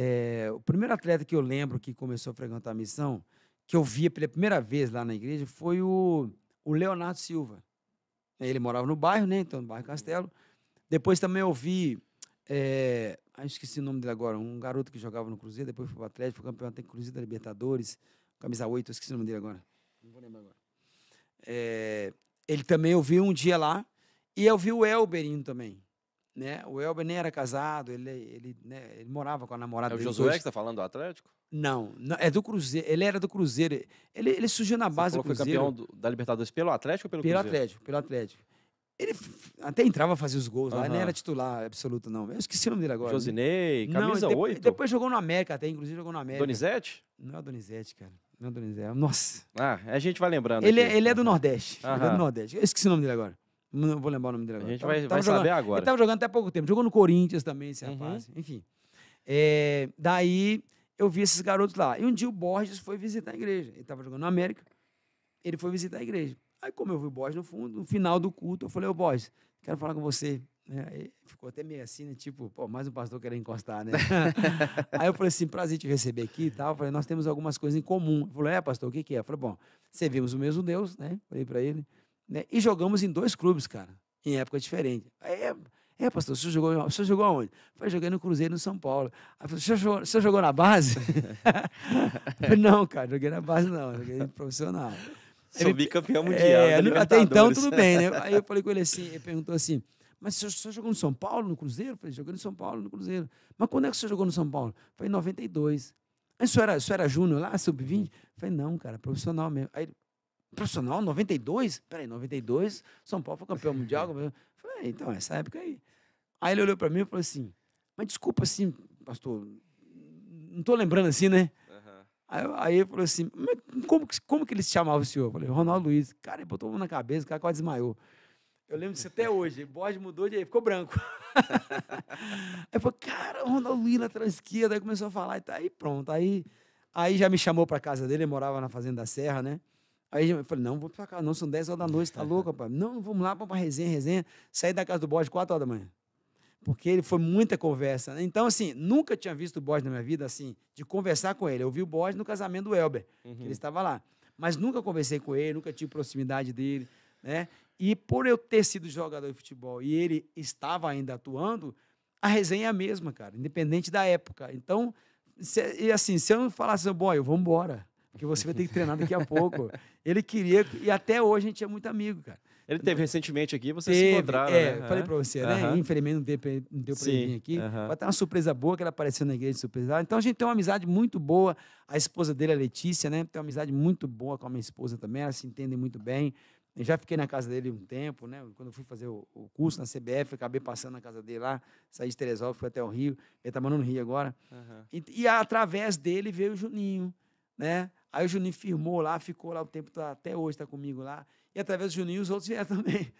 É, o primeiro atleta que eu lembro que começou a frequentar a missão, que eu via pela primeira vez lá na igreja, foi o, o Leonardo Silva. Ele morava no bairro, né? Então, no bairro uhum. Castelo. Depois também eu vi. É, esqueci o nome dele agora. Um garoto que jogava no Cruzeiro, depois foi para o Atlético, foi campeão até Cruzeiro da Libertadores, camisa 8, eu esqueci o nome dele agora. Não vou lembrar agora. É, ele também eu vi um dia lá. E eu vi o Elberinho também. Né? O Elber nem era casado, ele, ele, né, ele morava com a namorada é dele. É o Josué que está falando do Atlético? Não, não, é do Cruzeiro. Ele era do Cruzeiro. Ele, ele surgiu na base do Cruzeiro. foi campeão do, da Libertadores pelo Atlético ou pelo, pelo Cruzeiro? Atlético, pelo Atlético. Ele até entrava a fazer os gols uhum. lá, nem era titular absoluto, não. Eu esqueci o nome dele agora. Né? Josinei, camisa não, depois, Depois jogou no América até, inclusive jogou no América. Donizete? Não é Donizete, cara. Não é Donizete. É nossa. Ah, a gente vai lembrando. Ele, é, aqui. ele é do Nordeste. Uhum. Ele é do Nordeste. Eu esqueci o nome dele agora. Não vou lembrar o nome dele agora. A gente vai, tava vai jogando, saber agora. Ele tava jogando até pouco tempo. Jogou no Corinthians também, esse uhum. rapaz. Enfim. É, daí eu vi esses garotos lá. E um dia o Borges foi visitar a igreja. Ele tava jogando na América. Ele foi visitar a igreja. Aí, como eu vi o Borges no fundo, no final do culto, eu falei, ô Borges, quero falar com você. Né, aí ficou até meio assim, né? Tipo, pô, mais um pastor querendo encostar, né? aí eu falei assim, prazer te receber aqui e tal. Eu falei, nós temos algumas coisas em comum. Ele falou, é, pastor, o que que é? Eu falei, bom, servimos o mesmo Deus, né? Falei para ele. Né? E jogamos em dois clubes, cara, em época diferente. É, é pastor, o senhor jogou, o senhor jogou aonde? Falei, joguei no Cruzeiro, no São Paulo. Aí o senhor, jogou, o senhor jogou na base? falei, não, cara, joguei na base não, joguei profissional. Sou bicampeão é, mundial. É, até então tudo bem, né? Aí eu falei com ele assim, ele perguntou assim, mas o senhor, o senhor jogou no São Paulo, no Cruzeiro? Eu falei, joguei no São Paulo, no Cruzeiro. Mas quando é que o senhor jogou no São Paulo? foi falei, em 92. Aí o senhor era, era júnior lá, sub-20? Falei, não, cara, profissional mesmo. Aí Profissional, 92? Peraí, 92? São Paulo foi campeão mundial? Falei, ah, então, essa época aí. Aí ele olhou para mim e falou assim: Mas desculpa assim, pastor, não tô lembrando assim, né? Aí, aí, ele falou assim: como, como que ele se chamava o senhor? Eu falei: Ronaldo Luiz. Cara, ele botou mão na cabeça, o cara quase desmaiou. Eu lembro disso até hoje. Borges mudou de aí, ficou branco. aí falou, cara, Ronaldo Luiz na transquia. Aí começou a falar e tá aí pronto. Aí, aí já me chamou para casa dele, ele morava na Fazenda da Serra, né? Aí eu falei, não, vou pra casa, não, são 10 horas da noite, tá louco, rapaz? Não, vamos lá, vamos pra resenha, resenha. Saí da casa do bode 4 horas da manhã. Porque ele foi muita conversa. Né? Então, assim, nunca tinha visto o bode na minha vida, assim, de conversar com ele. Eu vi o bode no casamento do Elber, uhum. que ele estava lá. Mas nunca conversei com ele, nunca tive proximidade dele, né? E por eu ter sido jogador de futebol e ele estava ainda atuando, a resenha é a mesma, cara, independente da época. Então, se, e assim, se eu não falasse, boy, vamos embora que você vai ter que treinar daqui a pouco. Ele queria, e até hoje a gente é muito amigo, cara. Ele teve recentemente aqui, vocês teve, se encontraram, é, né? falei pra você, né? Infelizmente não deu pra, não deu pra ele vir aqui. Uhum. Vai ter uma surpresa boa que ela apareceu na igreja de surpresa. Ah, então a gente tem uma amizade muito boa. A esposa dele, é a Letícia, né? Tem uma amizade muito boa com a minha esposa também. Elas se entendem muito bem. Eu já fiquei na casa dele um tempo, né? Quando eu fui fazer o, o curso na CBF, acabei passando na casa dele lá, saí de Teresópolis, fui até o Rio. Ele tá morando no Rio agora. Uhum. E, e através dele veio o Juninho, né? Aí o Juninho firmou lá, ficou lá o tempo, tá, até hoje está comigo lá. E através do Juninho os outros vieram também.